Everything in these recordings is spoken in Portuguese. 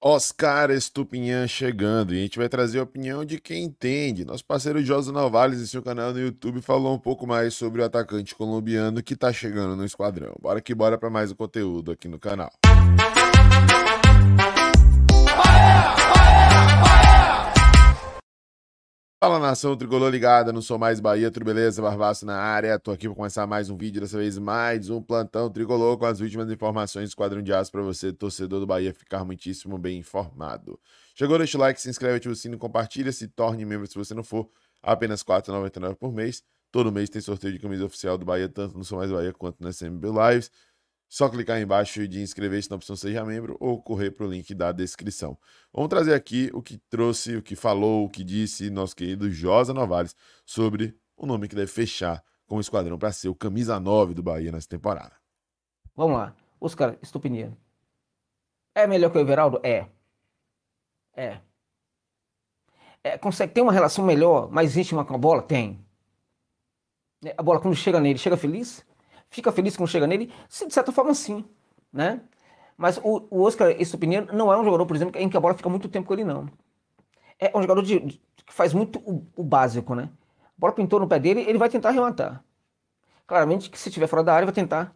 Oscar Estupinhan chegando e a gente vai trazer a opinião de quem entende. Nosso parceiro Josa Novales, em seu canal no YouTube, falou um pouco mais sobre o atacante colombiano que está chegando no esquadrão. Bora que bora para mais um conteúdo aqui no canal. Fala nação tricolor ligada, não sou mais Bahia, tudo beleza? Barbaço na área, tô aqui para começar mais um vídeo, dessa vez mais um plantão tricolor com as últimas informações do quadrão de aço para você, torcedor do Bahia, ficar muitíssimo bem informado. Chegou, deixa o like, se inscreve, ativa o sino, compartilha, se torne membro se você não for, apenas R$ 4,99 por mês. Todo mês tem sorteio de camisa oficial do Bahia, tanto no Sou Mais Bahia quanto na SMB Lives. Só clicar embaixo de inscrever-se na opção Seja Membro ou correr para o link da descrição. Vamos trazer aqui o que trouxe, o que falou, o que disse nosso querido Josa Novaes sobre o nome que deve fechar com o esquadrão para ser o camisa 9 do Bahia nessa temporada. Vamos lá. Oscar Estupiniano. É melhor que o Everaldo? É. É. é consegue ter uma relação melhor, mais íntima com a bola? Tem. É, a bola, quando chega nele, chega feliz? Fica feliz quando chega nele? De certa forma, sim, né? Mas o, o Oscar Estupinheiro não é um jogador, por exemplo, em que a bola fica muito tempo com ele, não. É um jogador de, de, que faz muito o, o, básico, né? A bola pintou no pé dele, ele vai tentar arrematar. Claramente que se estiver fora da área, vai tentar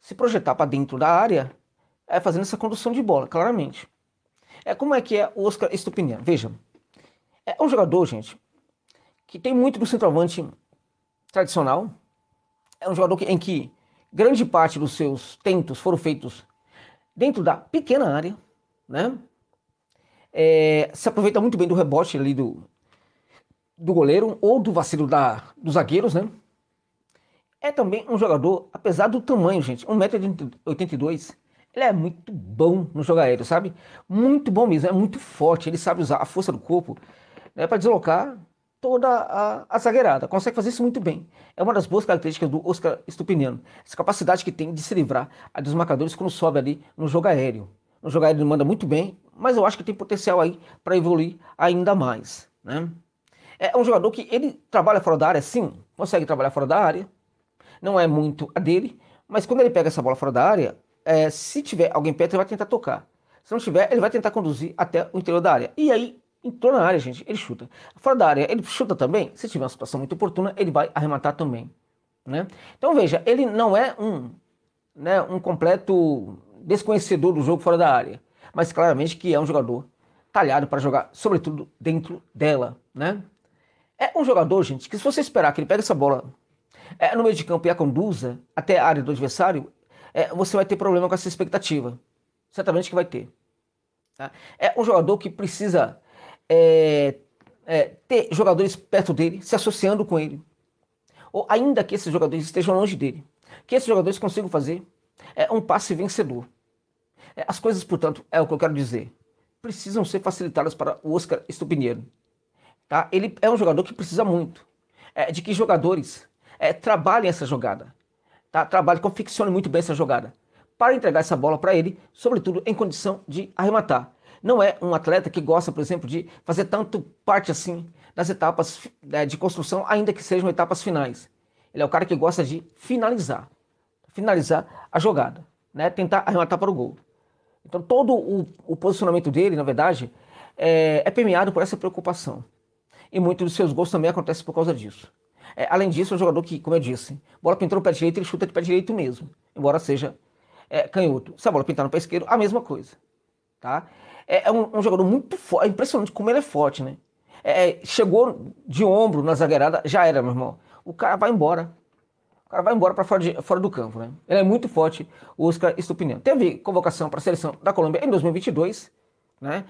se projetar para dentro da área, é fazendo essa condução de bola, claramente. É como é que é o Oscar Estupinheiro? Veja, é um jogador, gente, que tem muito do centroavante tradicional, é um jogador em que grande parte dos seus tentos foram feitos dentro da pequena área, né? É, se aproveita muito bem do rebote ali do, do goleiro ou do vacilo da, dos zagueiros, né? É também um jogador, apesar do tamanho, gente, 1,82m, ele é muito bom no jogo aéreo, sabe? Muito bom mesmo, é muito forte, ele sabe usar a força do corpo né, para deslocar toda a, a, zagueirada. Consegue fazer isso muito bem. É uma das boas características do Oscar Stupiniano. Essa capacidade que tem de se livrar dos marcadores quando sobe ali no jogo aéreo. No jogo aéreo ele manda muito bem, mas eu acho que tem potencial aí para evoluir ainda mais. Né? É um jogador que ele trabalha fora da área, sim. Consegue trabalhar fora da área. Não é muito a dele, mas quando ele pega essa bola fora da área, é, se tiver alguém perto, ele vai tentar tocar. Se não tiver, ele vai tentar conduzir até o interior da área. E aí em torno da área, gente, ele chuta. Fora da área, ele chuta também. Se tiver uma situação muito oportuna, ele vai arrematar também. Né? Então veja, ele não é um, né, um completo desconhecedor do jogo fora da área, mas claramente que é um jogador talhado para jogar, sobretudo dentro dela. Né? É um jogador, gente, que se você esperar que ele pegue essa bola é, no meio de campo e a conduza até a área do adversário, é, você vai ter problema com essa expectativa. Certamente que vai ter. Tá? É um jogador que precisa é, é, ter jogadores perto dele, se associando com ele. Ou ainda que esses jogadores estejam longe dele. Que esses jogadores consigam fazer é, um passe vencedor. É, as coisas, portanto, é o que eu quero dizer. Precisam ser facilitadas para o Oscar Stupinheiro. Tá? Ele é um jogador que precisa muito. É, de que jogadores é, trabalhem essa jogada. Tá? Trabalhem, confeccione muito bem essa jogada. Para entregar essa bola para ele, sobretudo em condição de arrematar não é um atleta que gosta, por exemplo, de fazer tanto parte assim das etapas é, de construção, ainda que sejam etapas finais. Ele é o cara que gosta de finalizar, finalizar a jogada, né? tentar arrematar para o gol. Então, todo o, o posicionamento dele, na verdade, é, é, permeado por essa preocupação. E muitos dos seus gols também acontecem por causa disso. É, além disso, é um jogador que, como eu disse, bola pintou no pé direito, ele chuta de pé direito mesmo, embora seja é, canhoto. Se a bola pintar no pé esquerdo, a mesma coisa. Tá? é, é um, é um, jogador muito forte, é impressionante como ele é forte, né? É, é, chegou de ombro na zagueirada, já era, meu irmão. O cara vai embora. O cara vai embora para fora, fora do campo, né? Ele é muito forte, o Oscar Estupinhão. Teve convocação para a seleção da Colômbia em 2022, né?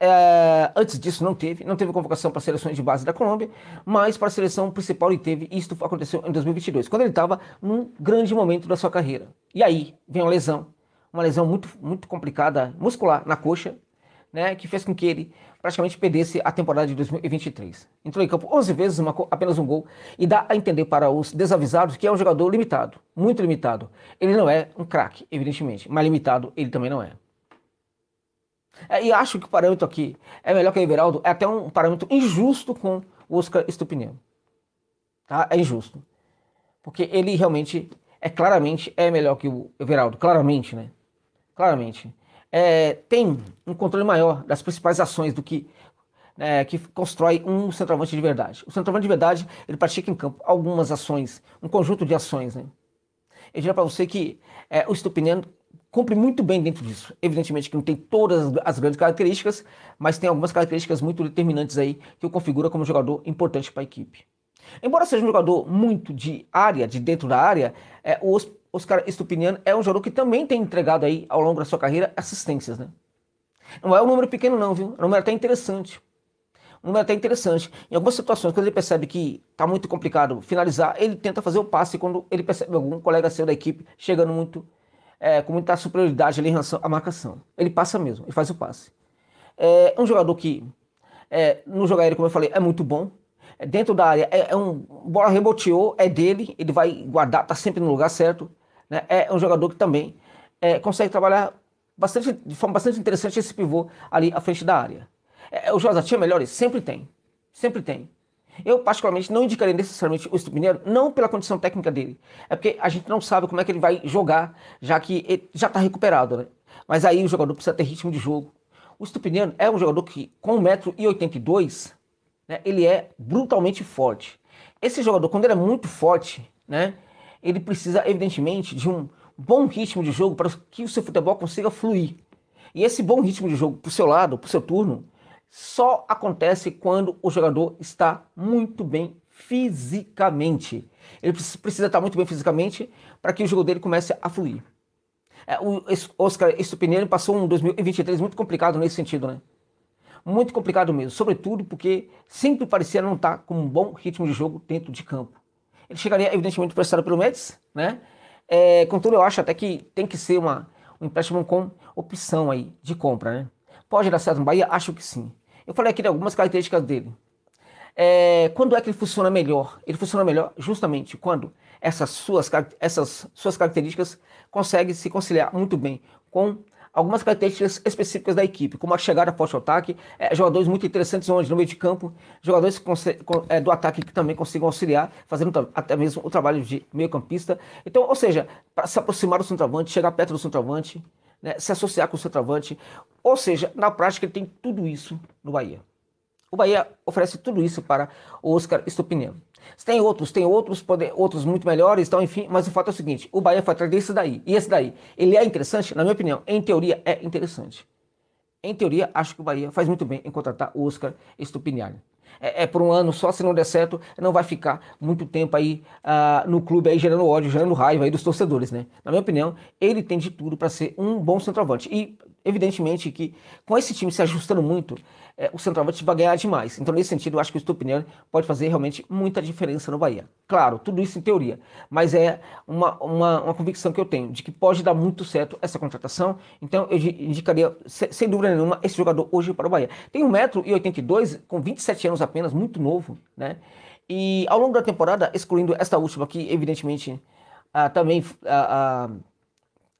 É, antes disso não teve, não teve convocação para seleções de base da Colômbia, mas para a seleção principal ele teve. E isso aconteceu em 2022, quando ele estava num grande momento da sua carreira. E aí vem uma lesão, uma lesão muito, muito complicada muscular na coxa, né, que fez com que ele praticamente perdesse a temporada de 2023. Entrou em campo 11 vezes, marcou apenas um gol e dá a entender para os desavisados que é um jogador limitado, muito limitado. Ele não é um craque, evidentemente, mas limitado ele também não é. é e acho que o parâmetro aqui é melhor que o Everaldo, é até um parâmetro injusto com o Oscar Estupinel. Tá? É injusto. Porque ele realmente é claramente é melhor que o Everaldo, claramente, né? Claramente é, tem um controle maior das principais ações do que é, que constrói um centroavante de verdade. O centroavante de verdade ele pratica em campo algumas ações, um conjunto de ações. Né? Eu diria para você que é, o Stupiniano cumpre muito bem dentro disso. Evidentemente que não tem todas as grandes características, mas tem algumas características muito determinantes aí que o configura como jogador importante para a equipe. Embora seja um jogador muito de área, de dentro da área, é, o Oscar Estupinian é um jogador que também tem entregado aí ao longo da sua carreira assistências, né? Não é um número pequeno não, viu? É um número até interessante. Um número até interessante. Em algumas situações, quando ele percebe que está muito complicado finalizar, ele tenta fazer o passe quando ele percebe algum colega seu da equipe chegando muito é, com muita superioridade ali em relação à marcação. Ele passa mesmo, ele faz o passe. É um jogador que, é, no jogar ele como eu falei, é muito bom dentro da área, é, é um bola reboteou, é dele, ele vai guardar, tá sempre no lugar certo. Né? É um jogador que também é, consegue trabalhar bastante, de forma bastante interessante esse pivô ali à frente da área. É, o Jota tinha é melhores? Sempre tem. Sempre tem. Eu, particularmente, não indicaria necessariamente o Estupineiro, não pela condição técnica dele. É porque a gente não sabe como é que ele vai jogar, já que já está recuperado, né? Mas aí o jogador precisa ter ritmo de jogo. O Estupineiro é um jogador que, com 1,82m, né, ele é brutalmente forte. Esse jogador, quando ele é muito forte, né, ele precisa, evidentemente, de um bom ritmo de jogo para que o seu futebol consiga fluir. E esse bom ritmo de jogo para o seu lado, para o seu turno, só acontece quando o jogador está muito bem fisicamente. Ele precisa estar muito bem fisicamente para que o jogo dele comece a fluir. É, o Oscar Estupinelli passou um 2023 muito complicado nesse sentido, né? muito complicado mesmo, sobretudo porque sempre parecia não estar tá com um bom ritmo de jogo dentro de campo. Ele chegaria, evidentemente, prestado pelo Mets, né? É, contudo, eu acho até que tem que ser uma, um empréstimo com opção aí de compra, né? Pode dar certo no Bahia? Acho que sim. Eu falei aqui de algumas características dele. É, quando é que ele funciona melhor? Ele funciona melhor justamente quando essas suas, essas suas características conseguem se conciliar muito bem com algumas características específicas da equipe, como a chegada forte ao ataque, é, jogadores muito interessantes onde no meio de campo, jogadores é, do ataque que também consigam auxiliar, fazendo até mesmo o trabalho de meio-campista. Então, ou seja, para se aproximar do centroavante, chegar perto do centroavante, né, se associar com o centroavante, ou seja, na prática ele tem tudo isso no Bahia. O Bahia oferece tudo isso para o Oscar Estupinhano. Tem outros, tem outros, poder, outros muito melhores, então, enfim, mas o fato é o seguinte: o Bahia foi atrás desse daí. E esse daí, ele é interessante? Na minha opinião, em teoria, é interessante. Em teoria, acho que o Bahia faz muito bem em contratar o Oscar Estupinhari. É, é, por um ano só, se não der certo, não vai ficar muito tempo aí uh, no clube aí gerando ódio, gerando raiva aí dos torcedores, né? Na minha opinião, ele tem de tudo para ser um bom centroavante. E Evidentemente que com esse time se ajustando muito, é, o centroavante vai ganhar demais. Então, nesse sentido, eu acho que o Stupiniani pode fazer realmente muita diferença no Bahia. Claro, tudo isso em teoria, mas é uma, uma, uma convicção que eu tenho de que pode dar muito certo essa contratação. Então, eu indicaria, sem dúvida nenhuma, esse jogador hoje para o Bahia. Tem 1,82m, com 27 anos apenas, muito novo, né? E ao longo da temporada, excluindo esta última, que evidentemente ah, também. Ah, ah,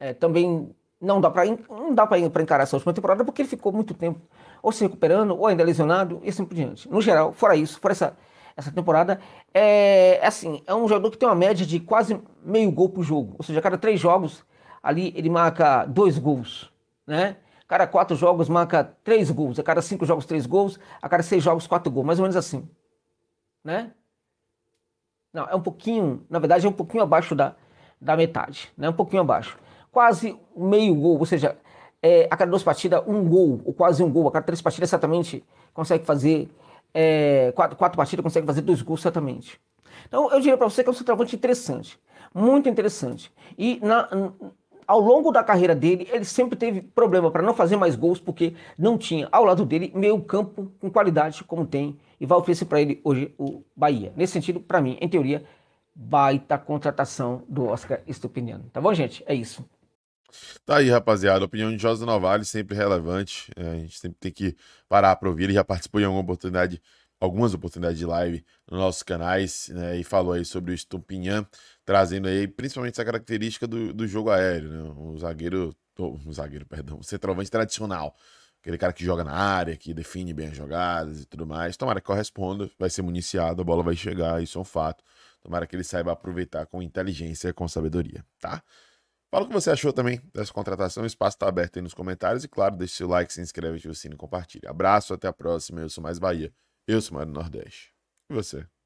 é, também não dá para não dá para encarar essa última temporada porque ele ficou muito tempo ou se recuperando ou ainda lesionado e assim por diante. No geral, fora isso, fora essa essa temporada é, é assim é um jogador que tem uma média de quase meio gol por jogo, ou seja, a cada três jogos ali ele marca dois gols, né? A cada quatro jogos marca três gols, a cada cinco jogos três gols, a cada seis jogos quatro gols, mais ou menos assim, né? Não, é um pouquinho, na verdade é um pouquinho abaixo da, da metade, né? Um pouquinho abaixo quase meio gol, ou seja, é, a cada duas partidas, um gol, ou quase um gol, a cada três partidas, certamente consegue fazer, é, quatro, quatro partidas, consegue fazer dois gols, certamente. Então, eu diria para você que é um centroavante interessante, muito interessante. E na, ao longo da carreira dele, ele sempre teve problema para não fazer mais gols, porque não tinha ao lado dele meio campo com qualidade como tem e vai oferecer para ele hoje o Bahia. Nesse sentido, para mim, em teoria, baita contratação do Oscar Estupiniano. Tá bom, gente? É isso. Tá aí, rapaziada. A opinião de Josa Novales sempre relevante. É, a gente sempre tem que parar para ouvir. Ele já participou em alguma oportunidade, algumas oportunidades de live nos nossos canais, né? E falou aí sobre o Estupinhã, trazendo aí principalmente essa característica do, do jogo aéreo, né? O zagueiro. Oh, o zagueiro, perdão, o centroavante tradicional. Aquele cara que joga na área, que define bem as jogadas e tudo mais. Tomara que corresponda, vai ser municiado, a bola vai chegar, isso é um fato. Tomara que ele saiba aproveitar com inteligência e com sabedoria, tá? Fala o que você achou também dessa contratação. O espaço está aberto aí nos comentários. E claro, deixe seu like, se inscreve, ativa o sino e compartilha. Abraço, até a próxima. Eu sou Mais Bahia. Eu sou Mário Nordeste. E você?